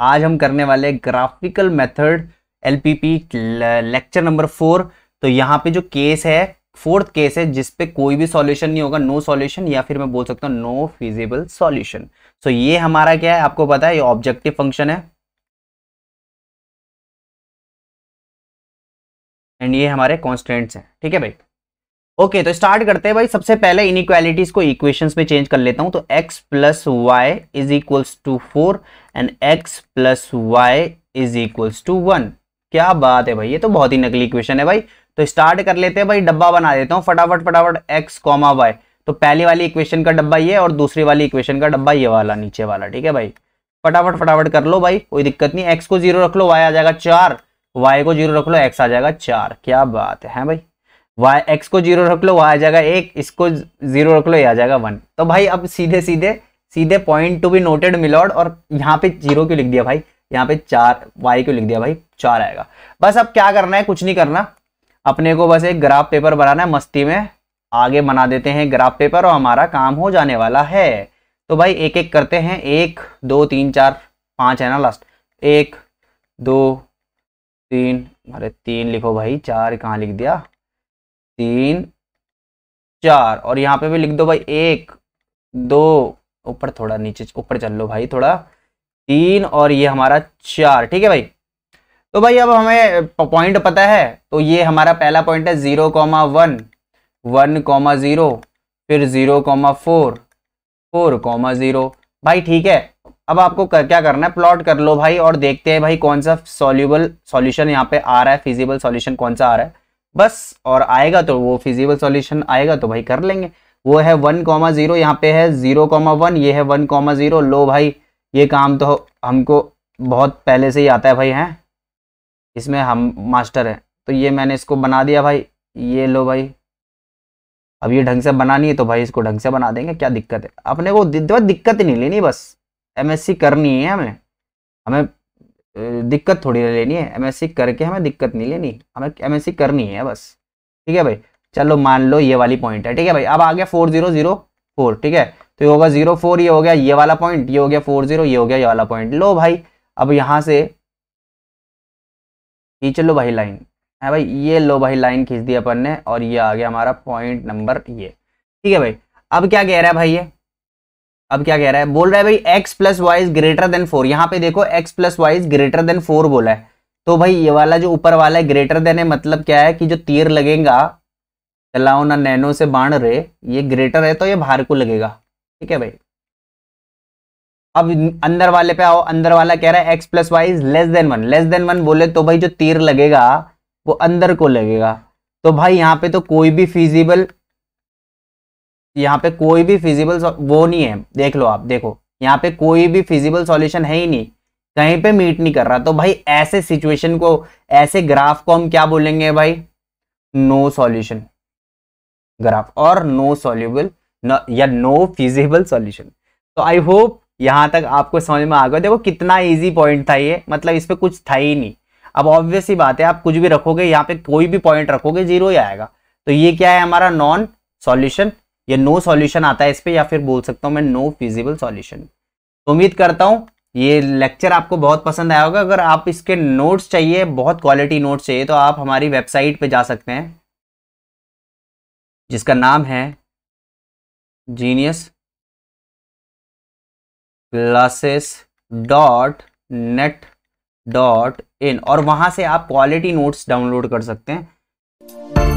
आज हम करने वाले graphical method LPP lecture number four तो यहाँ पे जो केस है फोर्थ केस है जिसपे कोई भी सॉल्यूशन नहीं होगा नो सॉल्यूशन या फिर मैं बोल सकता हूँ नो फिजिबल सॉल्यूशन सो ये हमारा क्या है आपको पता है ये ऑब्जेक्टिव फंक्शन है एंड ये हमारे कॉन्स्टेंट्स हैं ठीक है भाई ओके तो स्टार्ट करते हैं भाई सबसे पहले इक्वालिटीज को इक्वेशंस में चेंज कर लेता हूं तो x plus y is equals to four and x plus y is equals to one क्या बात है भाई ये तो बहुत ही नकली इक्वेशन है भाई तो स्टार्ट कर लेते हैं भाई डब्बा बना देता हूँ फटाफट फटाफट x कॉमा वाई तो पहली वाली इक्वेशन का डब्बा ये और दूसरी वाली इक्वेशन का डब्बा ये वाला नीचे वाला ठीक है भाई फटाफट फटाफट कर लो भाई कोई दिक्कत नहीं एक्स को जीरो रख लो वाई आ जाएगा चार वाई को जीरो रख लो एक्स आ जाएगा चार क्या बात है भाई वाई एक्स को जीरो रख लो वहाँ आ जाएगा एक इसको जीरो रख लो ये आ जाएगा वन तो भाई अब सीधे सीधे सीधे point to be noted milord और यहाँ पे जीरो क्यों लिख दिया भाई यहाँ पे चार वाई क्यों लिख दिया भाई चार आएगा बस अब क्या करना है कुछ नहीं करना अपने को बस एक ग्राफ पेपर बनाना है मस्ती में आगे बना देते हैं ग्राफ पेपर और हमारा काम हो जाने वाला है तो भाई एक एक करते हैं एक दो तीन चार पाँच है ना लास्ट एक दो तीन अरे तीन लिखो भाई चार कहाँ लिख दिया तीन चार और यहाँ पे भी लिख दो भाई एक दो ऊपर थोड़ा नीचे ऊपर चल लो भाई थोड़ा तीन और ये हमारा चार ठीक है भाई तो भाई अब हमें पॉइंट पता है तो ये हमारा पहला पॉइंट है zero comma one one comma zero फिर zero comma four four comma zero भाई ठीक है अब आपको कर, क्या करना है प्लॉट कर लो भाई और देखते हैं भाई कौन सा सॉल्यूबल सॉल्यूशन यहाँ पे आ रहा है फिजिबल सॉल्यूशन कौन सा आ रहा है बस और आएगा तो वो फिजिबल सॉल्यूशन आएगा तो भाई कर लेंगे वो है वन कॉमा जीरो यहाँ पे है जीरो कॉमा वन ये है वन कॉमा जीरो लो भाई ये काम तो हमको बहुत पहले से ही आता है भाई हैं इसमें हम मास्टर हैं तो ये मैंने इसको बना दिया भाई ये लो भाई अब ये ढंग से बनानी है तो भाई इसको ढंग से बना देंगे क्या दिक्कत है अपने को दिक्कत नहीं लेनी बस एम करनी है हमें हमें दिक्कत थोड़ी लेनी है एमएससी करके हमें दिक्कत नहीं लेनी हमें एमएससी करनी है बस ठीक है भाई चलो मान लो ये वाली पॉइंट है ठीक है भाई अब आ गया फोर जीरो जीरो फोर ठीक है तो ये होगा जीरो फोर ये हो गया ये वाला पॉइंट ये हो गया फोर जीरो ये हो गया ये वाला पॉइंट लो भाई अब यहाँ से खींच लो भाई लाइन है भाई ये लो भाई लाइन खींच दी अपन ने और ये आ गया हमारा पॉइंट नंबर ये ठीक है भाई अब क्या कह रहा है भाई ये अब क्या कह रहा है बोल रहा है भाई x plus y is greater than four यहाँ पे देखो x plus y is greater than four बोला है तो भाई ये वाला जो ऊपर वाला है ग्रेटर देन है मतलब क्या है कि जो तीर लगेगा चलाओ ना नैनो से बाण रे ये ग्रेटर है तो ये बाहर को लगेगा ठीक है भाई अब अंदर वाले पे आओ अंदर वाला कह रहा है x plus y is less than one less than one बोले तो भाई जो तीर लगेगा वो अंदर को लगेगा तो भाई यहाँ पे तो कोई भी फिजिबल यहाँ पे कोई भी फिजिबल वो नहीं है देख लो आप देखो यहाँ पे कोई भी फिजिबल सॉल्यूशन है ही नहीं कहीं पे मीट नहीं कर रहा तो भाई ऐसे सिचुएशन को ऐसे ग्राफ को हम क्या बोलेंगे भाई नो सॉल्यूशन ग्राफ और नो सॉल्यूबल या नो फिजिबल सॉल्यूशन तो आई होप यहाँ तक आपको समझ में आ गया देखो कितना इजी पॉइंट था ये मतलब इस पर कुछ था ही नहीं अब ऑब्वियस ही बात है आप कुछ भी रखोगे यहाँ पे कोई भी पॉइंट रखोगे जीरो ही आएगा तो ये क्या है हमारा नॉन सॉल्यूशन ये नो सॉल्यूशन आता है इस पर या फिर बोल सकता हूँ मैं नो फिजिबल सॉल्यूशन तो उम्मीद करता हूँ ये लेक्चर आपको बहुत पसंद आया होगा अगर आप इसके नोट्स चाहिए बहुत क्वालिटी नोट्स चाहिए तो आप हमारी वेबसाइट पे जा सकते हैं जिसका नाम है genius classes dot net dot in और वहाँ से आप क्वालिटी नोट्स डाउनलोड कर सकते हैं